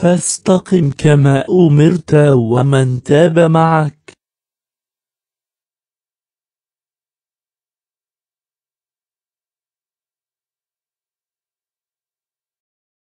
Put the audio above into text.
فاستقم كما أمرت ومن تاب معك